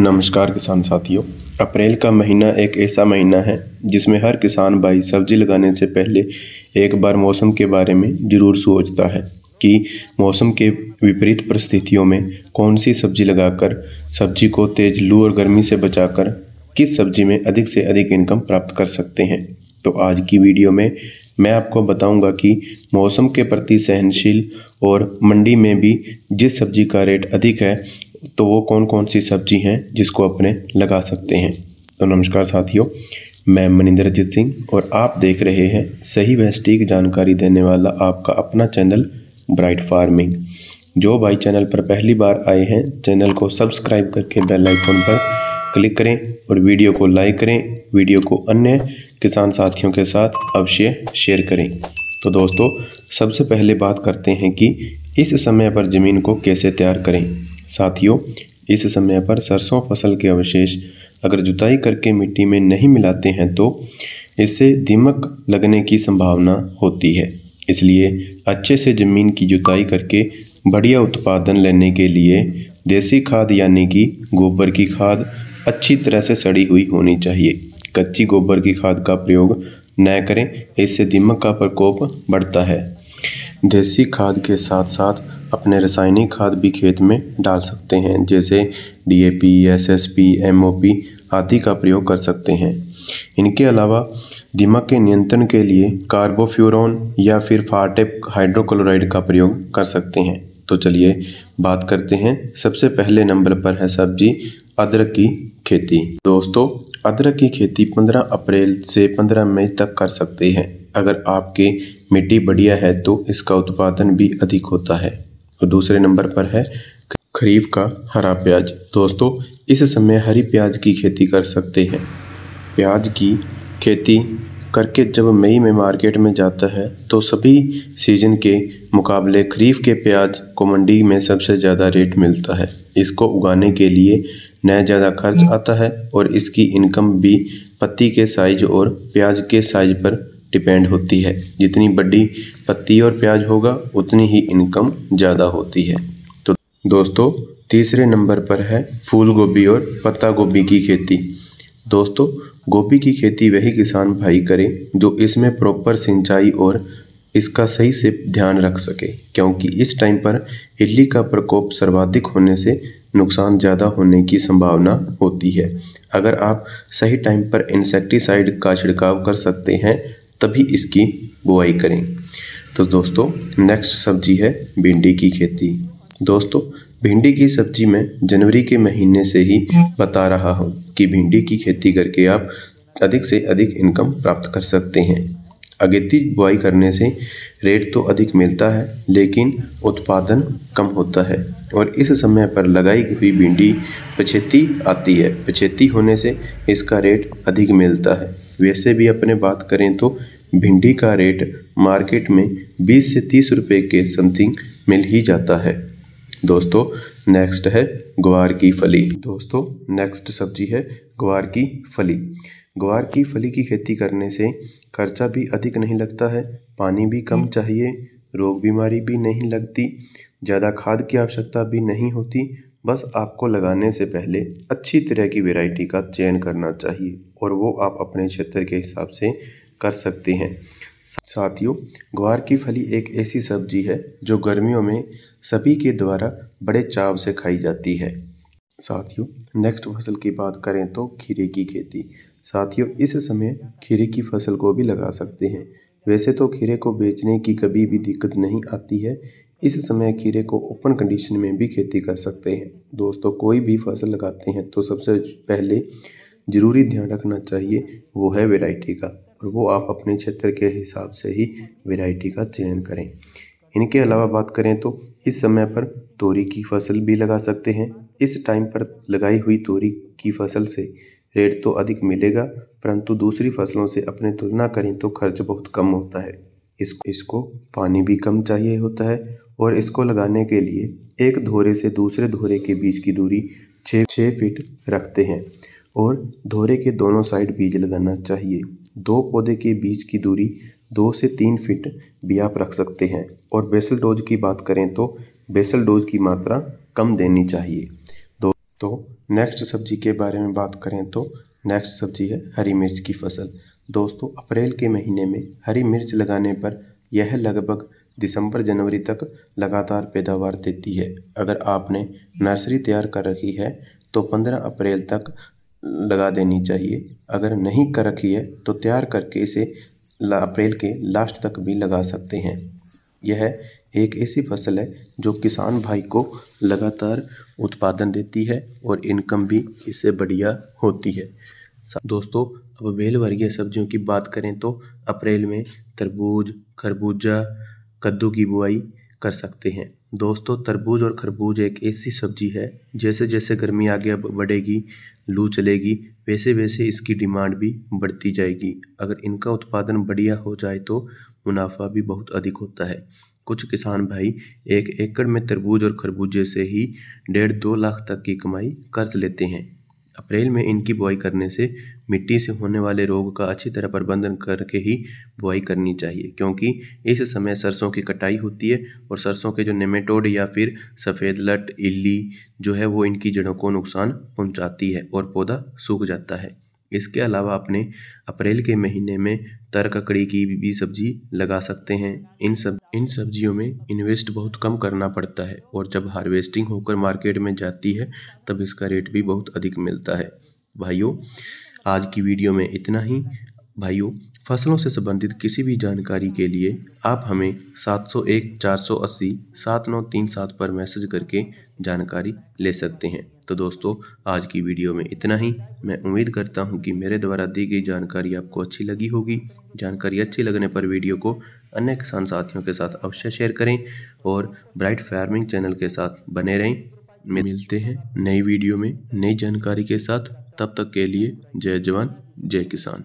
नमस्कार किसान साथियों अप्रैल का महीना एक ऐसा महीना है जिसमें हर किसान भाई सब्जी लगाने से पहले एक बार मौसम के बारे में ज़रूर सोचता है कि मौसम के विपरीत परिस्थितियों में कौन सी सब्जी लगाकर सब्जी को तेज़ लू और गर्मी से बचाकर किस सब्जी में अधिक से अधिक इनकम प्राप्त कर सकते हैं तो आज की वीडियो में मैं आपको बताऊंगा कि मौसम के प्रति सहनशील और मंडी में भी जिस सब्जी का रेट अधिक है तो वो कौन कौन सी सब्जी हैं जिसको अपने लगा सकते हैं तो नमस्कार साथियों मैं मनिंद्रजीत सिंह और आप देख रहे हैं सही व सटीक जानकारी देने वाला आपका अपना चैनल ब्राइट फार्मिंग जो भाई चैनल पर पहली बार आए हैं चैनल को सब्सक्राइब करके बेल आइकॉन पर क्लिक करें और वीडियो को लाइक करें वीडियो को अन्य किसान साथियों के साथ अवश्य शेयर करें तो दोस्तों सबसे पहले बात करते हैं कि इस समय पर ज़मीन को कैसे तैयार करें साथियों इस समय पर सरसों फसल के अवशेष अगर जुताई करके मिट्टी में नहीं मिलाते हैं तो इससे दीमक लगने की संभावना होती है इसलिए अच्छे से ज़मीन की जुताई करके बढ़िया उत्पादन लेने के लिए देसी खाद यानी कि गोबर की खाद अच्छी तरह से सड़ी हुई होनी चाहिए कच्ची गोबर की खाद का प्रयोग न करें इससे दीमक का प्रकोप बढ़ता है देसी खाद के साथ साथ अपने रासायनिक खाद भी खेत में डाल सकते हैं जैसे डीएपी एसएसपी एमओपी आदि का प्रयोग कर सकते हैं इनके अलावा दिमाग के नियंत्रण के लिए कार्बोफ्यूरोन या फिर फाटेप हाइड्रोक्लोराइड का प्रयोग कर सकते हैं तो चलिए बात करते हैं सबसे पहले नंबर पर है सब्जी अदरक की खेती दोस्तों अदरक की खेती 15 अप्रैल से 15 मई तक कर सकते हैं अगर आपके मिट्टी बढ़िया है तो इसका उत्पादन भी अधिक होता है और दूसरे नंबर पर है खरीफ का हरा प्याज दोस्तों इस समय हरी प्याज की खेती कर सकते हैं प्याज की खेती करके जब मई में मार्केट में जाता है तो सभी सीजन के मुकाबले खरीफ के प्याज को मंडी में सबसे ज़्यादा रेट मिलता है इसको उगाने के लिए नया ज़्यादा खर्च आता है और इसकी इनकम भी पत्ती के साइज और प्याज के साइज पर डिपेंड होती है जितनी बड़ी पत्ती और प्याज होगा उतनी ही इनकम ज़्यादा होती है तो दोस्तों तीसरे नंबर पर है फूल गोभी और पत्ता गोभी की खेती दोस्तों गोभी की खेती वही किसान भाई करें जो इसमें प्रॉपर सिंचाई और इसका सही से ध्यान रख सके क्योंकि इस टाइम पर इल्ली का प्रकोप सर्वाधिक होने से नुकसान ज़्यादा होने की संभावना होती है अगर आप सही टाइम पर इंसेक्टिसाइड का छिड़काव कर सकते हैं तभी इसकी बुआई करें तो दोस्तों नेक्स्ट सब्जी है भिंडी की खेती दोस्तों भिंडी की सब्जी मैं जनवरी के महीने से ही बता रहा हूँ कि भिंडी की खेती करके आप अधिक से अधिक इनकम प्राप्त कर सकते हैं अगेती बुआई करने से रेट तो अधिक मिलता है लेकिन उत्पादन कम होता है और इस समय पर लगाई हुई भिंडी पछेती आती है पछेती होने से इसका रेट अधिक मिलता है वैसे भी अपने बात करें तो भिंडी का रेट मार्केट में 20 से 30 रुपए के समथिंग मिल ही जाता है दोस्तों नेक्स्ट है ग्वार की फली दोस्तों नेक्स्ट सब्जी है ग्वार की फली ग्वार की फली की खेती करने से खर्चा भी अधिक नहीं लगता है पानी भी कम चाहिए रोग बीमारी भी नहीं लगती ज़्यादा खाद की आवश्यकता भी नहीं होती बस आपको लगाने से पहले अच्छी तरह की वैरायटी का चयन करना चाहिए और वो आप अपने क्षेत्र के हिसाब से कर सकते हैं साथियों ग्वार की फली एक ऐसी सब्जी है जो गर्मियों में सभी के द्वारा बड़े चाव से खाई जाती है साथियों नेक्स्ट फसल की बात करें तो खीरे की खेती साथियों इस समय खीरे की फसल को भी लगा सकते हैं वैसे तो खीरे को बेचने की कभी भी दिक्कत नहीं आती है इस समय खीरे को ओपन कंडीशन में भी खेती कर सकते हैं दोस्तों कोई भी फसल लगाते हैं तो सबसे पहले ज़रूरी ध्यान रखना चाहिए वो है वेराइटी का और वो आप अपने क्षेत्र के हिसाब से ही वेराइटी का चयन करें इनके अलावा बात करें तो इस समय पर तोरी की फसल भी लगा सकते हैं इस टाइम पर लगाई हुई तोरी की फसल से रेट तो अधिक मिलेगा परंतु दूसरी फसलों से अपने तुलना करें तो खर्च बहुत कम होता है इस इसको पानी भी कम चाहिए होता है और इसको लगाने के लिए एक धोरे से दूसरे धोरे के बीच की दूरी छः छः फीट रखते हैं और धोरे के दोनों साइड बीज लगाना चाहिए दो पौधे के बीच की दूरी दो से तीन फीट भी आप रख सकते हैं और बेसल डोज की बात करें तो बेसल डोज की मात्रा कम देनी चाहिए दो तो नेक्स्ट सब्जी के बारे में बात करें तो नेक्स्ट सब्जी है हरी मिर्च की फसल दोस्तों अप्रैल के महीने में हरी मिर्च लगाने पर यह लगभग दिसंबर जनवरी तक लगातार पैदावार देती है अगर आपने नर्सरी तैयार कर रखी है तो 15 अप्रैल तक लगा देनी चाहिए अगर नहीं कर रखी है तो तैयार करके इसे अप्रैल के लास्ट तक भी लगा सकते हैं यह एक ऐसी फसल है जो किसान भाई को लगातार उत्पादन देती है और इनकम भी इससे बढ़िया होती है दोस्तों अब बेल वर्गीय सब्जियों की बात करें तो अप्रैल में तरबूज खरबूजा कद्दू की बुआई कर सकते हैं दोस्तों तरबूज और खरबूज एक ऐसी सब्जी है जैसे जैसे गर्मी आगे अब बढ़ेगी लू चलेगी वैसे वैसे इसकी डिमांड भी बढ़ती जाएगी अगर इनका उत्पादन बढ़िया हो जाए तो मुनाफा भी बहुत अधिक होता है कुछ किसान भाई एक एकड़ में तरबूज और खरबूजे से ही डेढ़ दो लाख तक की कमाई कर्ज लेते हैं अप्रैल में इनकी बुआई करने से मिट्टी से होने वाले रोग का अच्छी तरह प्रबंधन करके ही बुआई करनी चाहिए क्योंकि इस समय सरसों की कटाई होती है और सरसों के जो नेमेटोड या फिर सफ़ेद लट इल्ली जो है वो इनकी जड़ों को नुकसान पहुंचाती है और पौधा सूख जाता है इसके अलावा अपने अप्रैल के महीने में तरकड़ी की भी सब्जी लगा सकते हैं इन सब इन सब्जियों में इन्वेस्ट बहुत कम करना पड़ता है और जब हार्वेस्टिंग होकर मार्केट में जाती है तब इसका रेट भी बहुत अधिक मिलता है भाइयों आज की वीडियो में इतना ही भाइयों फसलों से संबंधित किसी भी जानकारी के लिए आप हमें सात सौ एक चार सौ अस्सी सात नौ तीन सात पर मैसेज करके जानकारी ले सकते हैं तो दोस्तों आज की वीडियो में इतना ही मैं उम्मीद करता हूं कि मेरे द्वारा दी गई जानकारी आपको अच्छी लगी होगी जानकारी अच्छी लगने पर वीडियो को अन्य किसान साथियों के साथ अवश्य शेयर करें और ब्राइट फार्मिंग चैनल के साथ बने रहें मिलते हैं नई वीडियो में नई जानकारी के साथ तब तक के लिए जय जवान जय किसान